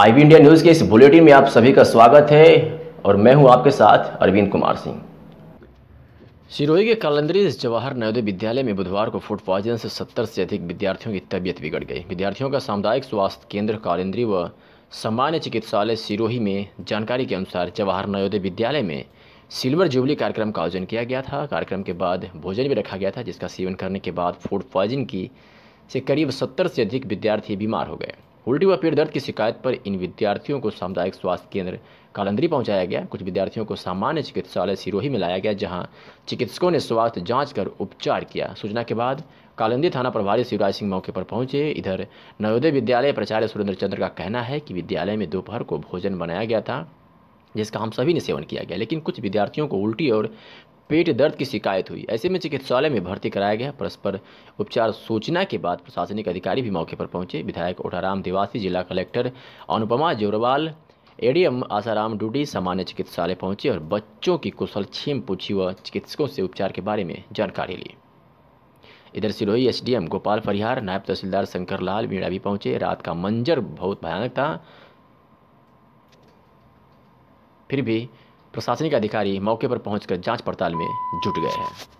IB India news के इस bulletin में आप सभी का स्वागत है और मैं हूं आपके साथ अरविंद कुमार सिंह सिरोही के कालंदरी जवाहर नवोदय विद्यालय में बुधवार को फूड पॉइजन से सत्तर से अधिक विद्यार्थियों की तबीयत बिगड़ गई विद्यार्थियों का सामुदायिक स्वास्थ्य केंद्र कालंदरी व सामान्य चिकित्सालय सिरोही में जानकारी के अनुसार जवाहर नवोदय विद्यालय में सिल्वर जुबली कार्यक्रम का आयोजन किया गया था कार्यक्रम के बाद भोजन भी रखा गया था जिसका सेवन करने के बाद फूड पॉइजन की से करीब सत्तर से अधिक विद्यार्थी बीमार हो गए उल्टी व पेट दर्द की शिकायत पर इन विद्यार्थियों को सामुदायिक स्वास्थ्य केंद्र कालंदरी पहुंचाया गया कुछ विद्यार्थियों को सामान्य चिकित्सालय सिरोही में लाया गया जहां चिकित्सकों ने स्वास्थ्य जांच कर उपचार किया सूचना के बाद कालंदी थाना प्रभारी शिवराज सिंह मौके पर पहुंचे इधर नवोदय विद्यालय प्राचार्य सुरेंद्र चंद्र का कहना है कि विद्यालय में दोपहर को भोजन बनाया गया था जिसका हम सभी ने सेवन किया गया लेकिन कुछ विद्यार्थियों को उल्टी और पेट दर्द की शिकायत हुई ऐसे में चिकित्सालय में भर्ती कराया गया परस्पर उपचार सूचना के बाद प्रशासनिक अधिकारी भी मौके पर पहुंचे विधायक ओठाराम देवासी जिला कलेक्टर अनुपमा जोरवाल एडीएम आसाराम डूडी सामान्य चिकित्सालय पहुंचे और बच्चों की कुशल छीम पूछी व चिकित्सकों से उपचार के बारे में जानकारी ली इधर सिरोही एसडीएम गोपाल परिहार नायब तहसीलदार शंकर लाल मीणा भी पहुंचे रात का मंजर बहुत भयानक था फिर भी प्रशासनिक अधिकारी मौके पर पहुंचकर जांच पड़ताल में जुट गए हैं